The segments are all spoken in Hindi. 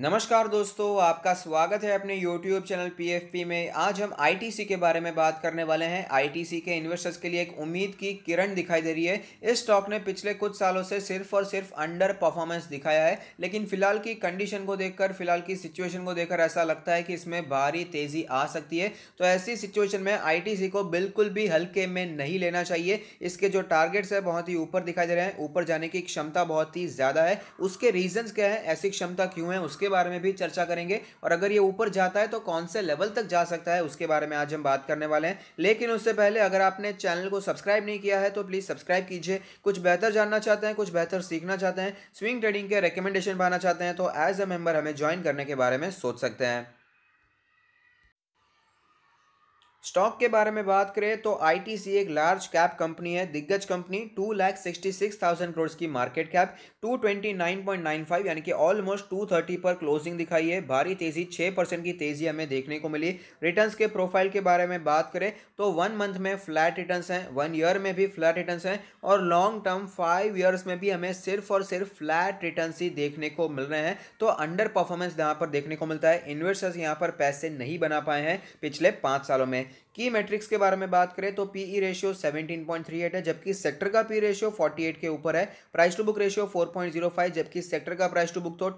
नमस्कार दोस्तों आपका स्वागत है अपने YouTube चैनल PFP में आज हम ITC के बारे में बात करने वाले हैं ITC के इन्वेस्टर्स के लिए एक उम्मीद की किरण दिखाई दे रही है इस स्टॉक ने पिछले कुछ सालों से सिर्फ और सिर्फ अंडर परफॉर्मेंस दिखाया है लेकिन फिलहाल की कंडीशन को देखकर फिलहाल की सिचुएशन को देखकर ऐसा लगता है कि इसमें भारी तेजी आ सकती है तो ऐसी सिचुएशन में आई को बिल्कुल भी हल्के में नहीं लेना चाहिए इसके जो टारगेट्स है बहुत ही ऊपर दिखाई दे रहे हैं ऊपर जाने की क्षमता बहुत ही ज़्यादा है उसके रीजन क्या है ऐसी क्षमता क्यों है उसके बारे में भी चर्चा करेंगे और अगर ये ऊपर जाता है तो कौन से लेवल तक जा सकता है उसके बारे में आज हम बात करने वाले हैं लेकिन उससे पहले अगर आपने चैनल को सब्सक्राइब नहीं किया है तो प्लीज़ सब्सक्राइब कीजिए कुछ बेहतर जानना चाहते हैं कुछ बेहतर सीखना चाहते हैं स्विंग ट्रेडिंग के रिकमेंडेशन पाना चाहते हैं तो एज अ मेंबर हमें ज्वाइन करने के बारे में सोच सकते हैं स्टॉक के बारे में बात करें तो आईटीसी एक लार्ज कैप कंपनी है दिग्गज company two lakh sixty six thousand crore की market cap two twenty nine point nine five यानी कि ऑलमोस्ट टू थर्टी पर क्लोजिंग दिखाई है भारी तेजी छः परसेंट की तेजी हमें देखने को मिली रिटर्न्स के प्रोफाइल के बारे में बात करें तो वन मंथ में फ्लैट रिटर्न्स हैं वन ईयर में भी फ्लैट रिटर्न्स हैं और लॉन्ग टर्म फाइव ईयर्स में भी हमें सिर्फ और सिर्फ फ्लैट रिटर्न ही देखने को मिल रहे हैं तो अंडर परफॉर्मेंस यहाँ पर देखने को मिलता है इन्वेस्टर्स यहाँ पर पैसे नहीं बना पाए हैं पिछले पाँच सालों में की मैट्रिक्स के बारे में बात करें तो PE ratio seventeen point three eight है जबकि सेक्टर का पी रेशियो फोर्टी एट के ऊपर है price to book ratio four point zero five जबकि सेक्टर का प्राइस टू बुक तो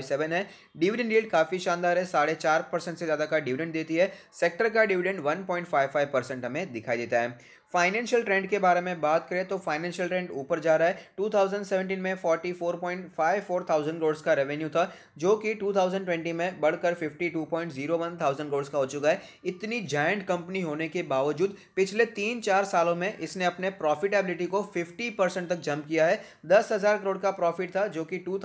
सेवन है डिविडेंड रेट काफ़ी शानदार है साढ़े चार परसेंट से ज़्यादा का डिविडेंड देती है सेक्टर का डिविडेंड फाइव परसेंट हमें दिखाई देता है फाइनेंशियल ट्रेंड के बारे में बात करें तो फाइनेंशियल ट्रेंड ऊपर जा रहा है 2017 में 44.54 थाउजेंड करोड़ का रेवेन्यू था जो कि 2020 में बढ़कर 52.01 थाउजेंड करोड़ का हो चुका है इतनी जायंट कंपनी होने के बावजूद पिछले तीन चार सालों में इसने अपने प्रॉफिटेबिलिटी को 50 परसेंट तक जंप किया है दस हज़ार करोड़ का प्रॉफिट था जो कि टू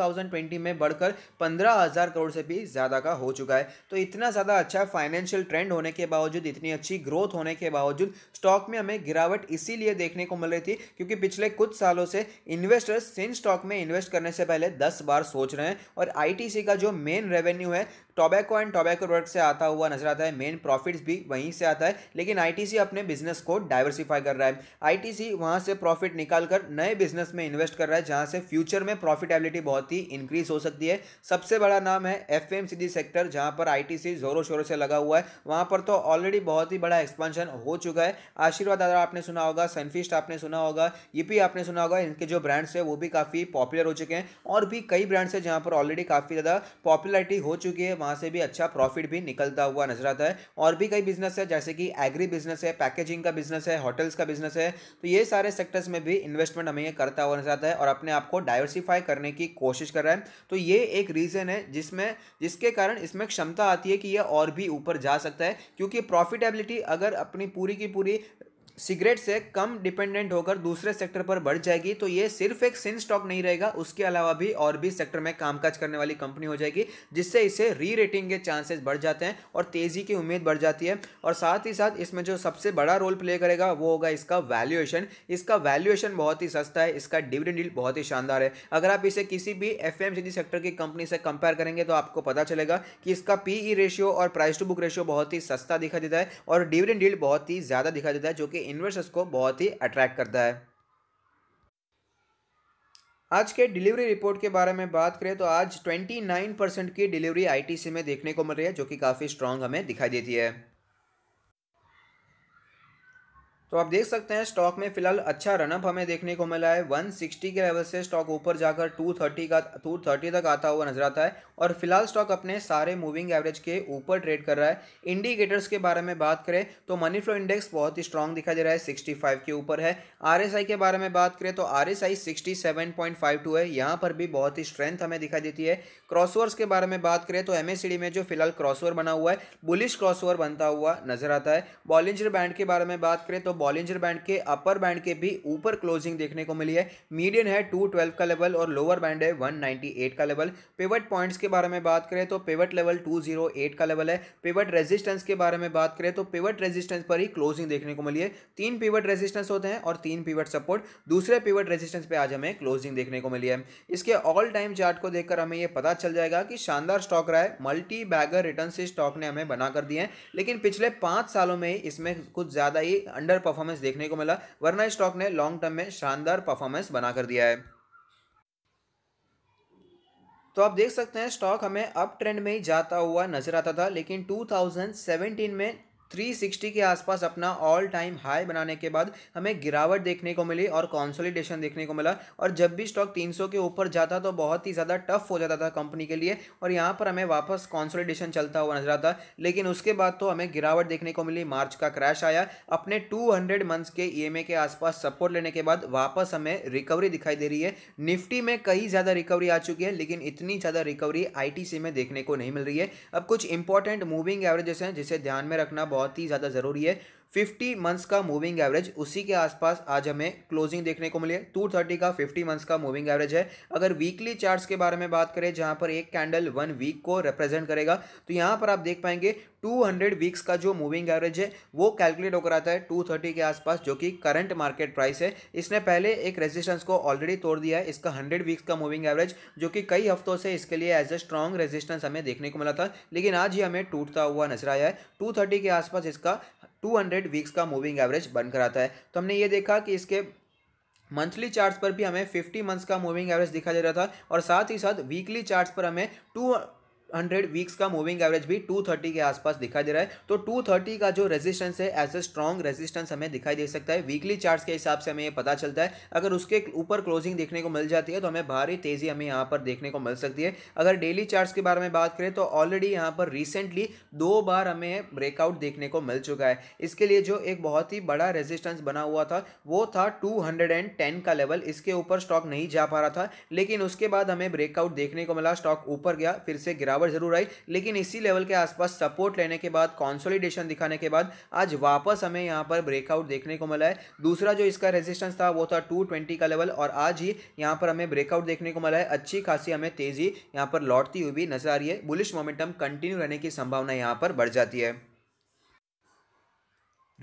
में बढ़कर पंद्रह हज़ार करोड़ से भी ज़्यादा का हो चुका है तो इतना ज़्यादा अच्छा फाइनेंशियल ट्रेंड होने के बावजूद इतनी अच्छी ग्रोथ होने के बावजूद स्टॉक में हमें गिरावट इसीलिए देखने को मिल रही थी क्योंकि पिछले कुछ सालों से इन्वेस्टर्स सिन स्टॉक में इन्वेस्ट करने से पहले दस बार सोच रहे हैं और आई का जो मेन रेवेन्यू है टोबैको एंड टोबैको प्रोडक्ट से आता हुआ नजर आता है मेन प्रॉफिट्स भी वहीं से आता है लेकिन आईटीसी अपने बिजनेस को डाइवर्सिफाई कर रहा है आईटीसी वहां से प्रॉफिट निकालकर नए बिजनेस में इन्वेस्ट कर रहा है जहां से फ्यूचर में प्रॉफिटेबिलिटी बहुत ही इंक्रीज हो सकती है सबसे बड़ा नाम है एफ सेक्टर जहां पर आई जोरों शोरों से लगा हुआ है वहां पर तो ऑलरेडी बहुत ही बड़ा एक्सपांशन हो चुका है आशीर्वाद दादा आपने सुना होगा सनफिस्ट आपने सुना होगा यूपी आपने सुना होगा इनके जो ब्रांड्स है वो भी काफ़ी पॉपुलर हो चुके हैं और भी कई ब्रांड्स है जहाँ पर ऑलरेडी काफ़ी ज़्यादा पॉपुलरिटी हो चुकी है वहाँ से भी अच्छा प्रॉफिट भी निकलता हुआ नजर आता है और भी कई बिजनेस है जैसे कि एग्री बिजनेस है पैकेजिंग का बिजनेस है होटल्स का बिजनेस है तो ये सारे सेक्टर्स में भी इन्वेस्टमेंट हमें करता हुआ नजर आता है और अपने आप को डाइवर्सिफाई करने की कोशिश कर रहा है तो ये एक रीज़न है जिसमें जिसके कारण इसमें क्षमता आती है कि यह और भी ऊपर जा सकता है क्योंकि प्रॉफिटेबिलिटी अगर अपनी पूरी की पूरी सिगरेट से कम डिपेंडेंट होकर दूसरे सेक्टर पर बढ़ जाएगी तो ये सिर्फ एक सिन स्टॉक नहीं रहेगा उसके अलावा भी और भी सेक्टर में कामकाज करने वाली कंपनी हो जाएगी जिससे इसे री रेटिंग के चांसेस बढ़ जाते हैं और तेज़ी की उम्मीद बढ़ जाती है और साथ ही साथ इसमें जो सबसे बड़ा रोल प्ले करेगा वो होगा इसका वैल्यूएशन इसका वैल्यूएशन बहुत ही सस्ता है इसका डिविडेंड डील बहुत ही शानदार है अगर आप इसे किसी भी एफ सेक्टर की कंपनी से कंपेयर करेंगे तो आपको पता चलेगा कि इसका पी रेशियो e और प्राइस टू बुक रेशियो बहुत ही सस्ता दिखा देता है और डिविडेंड डील बहुत ही ज़्यादा दिखा देता है जो कि इन्वेस्टर्स को बहुत ही अट्रैक्ट करता है आज के डिलीवरी रिपोर्ट के बारे में बात करें तो आज 29 परसेंट की डिलीवरी आईटीसी में देखने को मिल रही है जो कि काफ़ी स्ट्रांग हमें दिखाई देती है तो आप देख सकते हैं स्टॉक में फिलहाल अच्छा रनअप हमें देखने को मिला है 160 के लेवल से स्टॉक ऊपर जाकर 230 का 230 तक आता हुआ नजर आता है और फिलहाल स्टॉक अपने सारे मूविंग एवरेज के ऊपर ट्रेड कर रहा है इंडिकेटर्स के बारे में बात करें तो मनी फ्लो इंडेक्स बहुत ही स्ट्रांग दिखाई दे रहा है फाइव के ऊपर है आई के बारे में बात करें तो आर एस आई है यहाँ पर भी बहुत ही स्ट्रेंथ हमें दिखाई देती है क्रॉसवर्स के बारे में बात करें तो एम में जो फिलहाल क्रॉसवर बना हुआ है बुलिश क्रॉसवर बनता हुआ नजर आता है बॉलिंजर बैंड के बारे में बात करें तो बॉलिंजर बैंड के अपर बैंड के भी ऊपर क्लोजिंग देखने को मिली है मीडियन है 212 का लेवल और लोअर बैंड है 198 का लेवल पेवट पॉइंट्स के बारे में बात करें तो पेवट लेवल 208 का लेवल है पेवट रेजिस्टेंस के बारे में बात करें तो पेवट रेजिस्टेंस पर ही क्लोजिंग देखने को मिली है तीन पेवट रेजिस्टेंस होते हैं और तीन पेवट सपोर्ट दूसरे पेवट रेजिस्टेंस पर आज हमें क्लोजिंग देखने को मिली है इसके ऑल टाइम चार्ट को देखकर हमें यह पता चल जाएगा कि शानदार स्टॉक रहा है मल्टी बैगर रिटर्न से स्टॉक ने हमें बना कर दिए हैं लेकिन पिछले पांच सालों में इसमें कुछ ज़्यादा ही अंडर परफॉर्मेंस देखने को मिला वरना स्टॉक ने लॉन्ग टर्म में शानदार परफॉर्मेंस बनाकर दिया है तो आप देख सकते हैं स्टॉक हमें अप ट्रेंड में ही जाता हुआ नजर आता था लेकिन 2017 में 360 के आसपास अपना ऑल टाइम हाई बनाने के बाद हमें गिरावट देखने को मिली और कॉन्सोलिडेशन देखने को मिला और जब भी स्टॉक 300 के ऊपर जाता तो बहुत ही ज़्यादा टफ हो जाता था कंपनी के लिए और यहाँ पर हमें वापस कॉन्सोलिडेशन चलता हुआ नजर आता लेकिन उसके बाद तो हमें गिरावट देखने को मिली मार्च का क्रैश आया अपने टू मंथ्स के ई e के आसपास सपोर्ट लेने के बाद वापस हमें रिकवरी दिखाई दे रही है निफ्टी में कई ज़्यादा रिकवरी आ चुकी है लेकिन इतनी ज़्यादा रिकवरी आई में देखने को नहीं मिल रही है अब कुछ इंपॉर्टेंट मूविंग एवरेजेस हैं जिसे ध्यान में रखना बहुत बहुत ही ज़्यादा ज़रूरी है फिफ्टी मंथ्स का मूविंग एवरेज उसी के आसपास आज हमें क्लोजिंग देखने को मिली है टू थर्टी का फिफ्टी मंथ्स का मूविंग एवरेज है अगर वीकली चार्ट्स के बारे में बात करें जहां पर एक कैंडल वन वीक को रिप्रेजेंट करेगा तो यहां पर आप देख पाएंगे 200 वीक्स का जो मूविंग एवरेज है वो कैलकुलेट होकर आता है 230 के आसपास जो कि करंट मार्केट प्राइस है इसने पहले एक रेजिस्टेंस को ऑलरेडी तोड़ दिया है इसका 100 वीक्स का मूविंग एवरेज जो कि कई हफ्तों से इसके लिए एज ए स्ट्रॉन्ग रेजिस्टेंस हमें देखने को मिला था लेकिन आज ही हमें टूटता हुआ नजर आया है टू के आसपास इसका 200 वीक्स का मूविंग एवरेज बनकर आता है तो हमने ये देखा कि इसके मंथली चार्ट्स पर भी हमें 50 मंथ्स का मूविंग एवरेज दिखा दे रहा था और साथ ही साथ वीकली चार्ट्स पर हमें टू हंड्रेड वीक्स का मूविंग एवरेज भी टू थर्टी के आसपास दिखाई दे रहा है तो टू थर्टी का जो रेजिस्टेंस है एज ए स्ट्रॉन्ग रेजिस्टेंस हमें दिखाई दे सकता है वीकली चार्ट के हिसाब से हमें ये पता चलता है अगर उसके ऊपर क्लोजिंग देखने को मिल जाती है तो हमें भारी तेजी हमें यहाँ पर देखने को मिल सकती है अगर डेली चार्ट के बारे में बात करें तो ऑलरेडी यहाँ पर रिसेंटली दो बार हमें ब्रेकआउट देखने को मिल चुका है इसके लिए जो एक बहुत ही बड़ा रेजिस्टेंस बना हुआ था वो था टेन का लेवल इसके ऊपर स्टॉक नहीं जा पा रहा था लेकिन उसके बाद हमें ब्रेकआउट देखने को मिला स्टॉक ऊपर गया फिर से गिरावट ऊपर जरूर आई लेकिन इसी लेवल के आसपास सपोर्ट लेने के बाद कॉन्सोलिडेशन दिखाने के बाद आज वापस हमें यहाँ पर ब्रेकआउट देखने को मिला है दूसरा जो इसका रेजिस्टेंस था वो था टू का लेवल और आज ही यहाँ पर हमें ब्रेकआउट देखने को मिला है अच्छी खासी हमें तेज़ी यहाँ पर लौटती हुई भी नजर आ रही है बुलिश मोमेंटम कंटिन्यू रहने की संभावना यहाँ पर बढ़ जाती है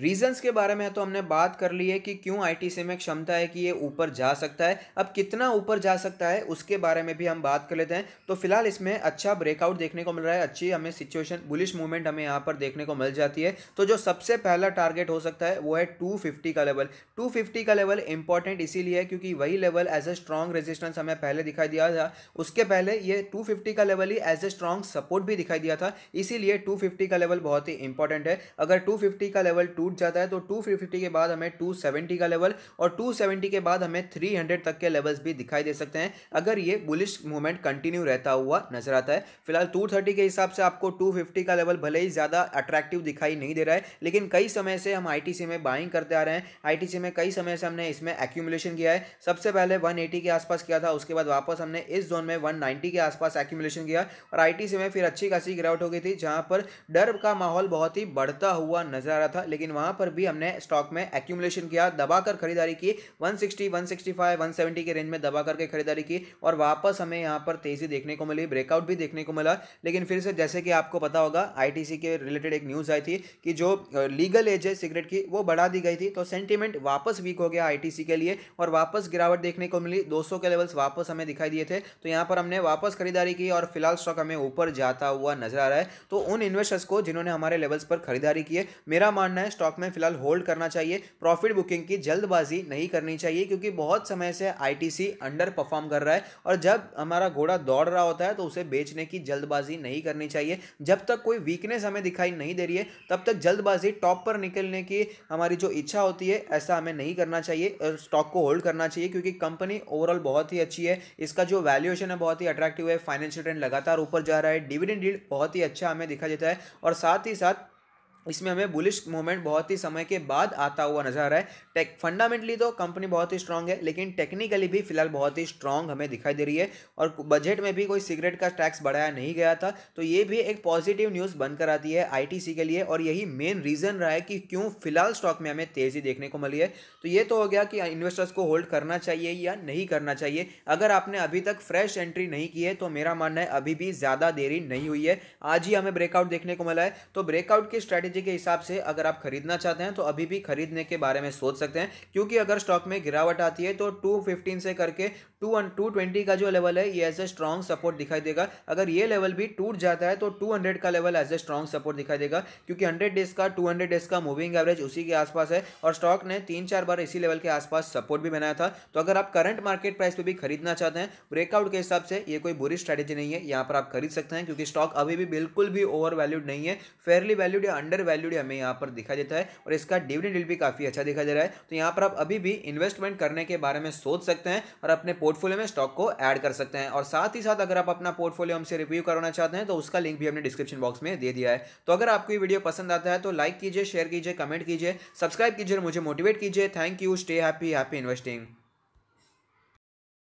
रीजंस के बारे में तो हमने बात कर ली है कि क्यों आईटी से में क्षमता है कि ये ऊपर जा सकता है अब कितना ऊपर जा सकता है उसके बारे में भी हम बात कर लेते हैं तो फिलहाल इसमें अच्छा ब्रेकआउट देखने को मिल रहा है अच्छी हमें सिचुएशन बुलिश मूवमेंट हमें यहाँ पर देखने को मिल जाती है तो जो सबसे पहला टारगेट हो सकता है वो है टू का लेवल टू का लेवल इंपॉर्टेंट इसीलिए है क्योंकि वही level as a strong resistance हमें पहले दिखाई दिया था उसके पहले ये टू का लेवल ही एज ए स्ट्रॉन्ग सपोर्ट भी दिखाई दिया था इसीलिए टू का लेवल बहुत ही इंपॉर्टेंट है अगर टू का लेवल टूट जाता है तो टू फिफ्टी के बाद हमें टू सेवेंटी का लेवल और टू सेवेंटी के बाद हमें थ्री हंड्रेड तक के लेवल्स भी दिखाई दे सकते हैं अगर ये बुलिश मूवमेंट कंटिन्यू रहता हुआ नजर आता है फिलहाल टू थर्टी के हिसाब से आपको टू फिफ्टी का लेवल भले ही ज़्यादा अट्रैक्टिव दिखाई नहीं दे रहा है लेकिन कई समय से हम आई में बाइंग करते आ रहे हैं आई में कई समय से हमने इसमें एक्यूमुलेशन किया है सबसे पहले वन के आसपास किया था उसके बाद वापस हमने इस जोन में वन के आसपास एक्यूमुलेशन किया और आई में फिर अच्छी खासी गिरावट हो गई थी जहाँ पर डर का माहौल बहुत ही बढ़ता हुआ नजर आ रहा था लेकिन लेकिन वहाँ पर भी हमने स्टॉक में एक्यूमुलेशन किया दबा कर खरीदारी की 160, 165, 170 के रेंज में दबा करके खरीदारी की और वापस हमें यहां पर तेज़ी देखने को मिली ब्रेकआउट भी देखने को मिला लेकिन फिर से जैसे कि आपको पता होगा आई के रिलेटेड एक न्यूज़ आई थी कि जो लीगल एज है सिगरेट की वो बढ़ा दी गई थी तो सेंटिमेंट वापस वीक हो गया आई के लिए और वापस गिरावट देखने को मिली दो के लेवल्स वापस हमें दिखाई दिए थे तो यहां पर हमने वापस खरीदारी की और फिलहाल स्टॉक हमें ऊपर जाता हुआ नजर आ रहा है तो उन इन्वेस्टर्स को जिन्होंने हमारे लेवल्स पर खरीदारी की है मेरा मानना है स्टॉक में फिलहाल होल्ड करना चाहिए प्रॉफिट बुकिंग की जल्दबाजी नहीं करनी चाहिए क्योंकि बहुत समय से आईटीसी अंडर परफॉर्म कर रहा है और जब हमारा घोड़ा दौड़ रहा होता है तो उसे बेचने की जल्दबाजी नहीं करनी चाहिए जब तक कोई वीकनेस हमें दिखाई नहीं दे रही है तब तक जल्दबाजी टॉप पर निकलने की हमारी जो इच्छा होती है ऐसा हमें नहीं करना चाहिए और स्टॉक को होल्ड करना चाहिए क्योंकि कंपनी ओवरऑल बहुत ही अच्छी है इसका जो वैल्यूएशन है बहुत ही अट्रैक्टिव है फाइनेंशियल ट्रेंड लगातार ऊपर जा रहा है डिविडेंड डील बहुत ही अच्छा हमें दिखा देता है और साथ ही साथ इसमें हमें बुलिश मूवमेंट बहुत ही समय के बाद आता हुआ नजर आ रहा है टेक फंडामेंटली तो कंपनी बहुत ही स्ट्रांग है लेकिन टेक्निकली भी फिलहाल बहुत ही स्ट्रांग हमें दिखाई दे रही है और बजट में भी कोई सिगरेट का टैक्स बढ़ाया नहीं गया था तो ये भी एक पॉजिटिव न्यूज़ बनकर आती है आई के लिए और यही मेन रीज़न रहा है कि क्यों फिलहाल स्टॉक में हमें तेज़ी देखने को मिली है तो ये तो हो गया कि इन्वेस्टर्स को होल्ड करना चाहिए या नहीं करना चाहिए अगर आपने अभी तक फ्रेश एंट्री नहीं की है तो मेरा मानना है अभी भी ज़्यादा देरी नहीं हुई है आज ही हमें ब्रेकआउट देखने को मिला है तो ब्रेकआउट की स्ट्रैटेजी स्ट्रेटेजी के हिसाब से अगर आप खरीदना चाहते हैं तो अभी भी खरीदने के बारे में सोच सकते हैं क्योंकि अगर स्टॉक में गिरावट आती है तो टू फिफ्टीन से करके टू टू ट्वेंटी का जो लेवल है ये एज ए स्ट्रॉन्ग सपोर्ट दिखाई देगा अगर ये लेवल भी टूट जाता है तो टू हंड्रेड का level as a strong support दिखाई देगा क्योंकि हंड्रेड डेज का टू हंड्रेड डेज का मूविंग एवरेज उसी के आसपास है और स्टॉक ने तीन चार बार इसी लेवल के आसपास सपोर्ट भी बनाया था तो अगर आप करंट मार्केट प्राइस पर भी खरीदना चाहते हैं ब्रेकआउट के हिसाब से ये कोई बुरी स्ट्रेटेजी नहीं है यहाँ पर आप खरीद सकते हैं क्योंकि स्टॉक अभी भी बिल्कुल भी ओवर वैल्यूड नहीं है फेयरली वैल्यूड या अंडर वैल्यूड हमें यहाँ पर दिखा देता है और इसका डिविडेंड भी काफ़ी अच्छा दिखा दे रहा है तो यहाँ पर आप अभी भी इन्वेस्टमेंट करने के बारे में सोच सकते हैं और अपने पोर्टफोलियो में स्टॉक को ऐड कर सकते हैं और साथ ही साथ अगर आप अपना पोर्टफोलियो हमसे रिव्यू करवाना चाहते हैं तो उसका लिंक भी हमने डिस्क्रिप्शन बॉक्स में दे दिया है तो अगर आपको ये वीडियो पसंद आता है तो लाइक कीजिए शेयर कीजिए कमेंट कीजिए सब्सक्राइब कीजिए मुझे मोटिवेट कीजिए thank you stay happy happy investing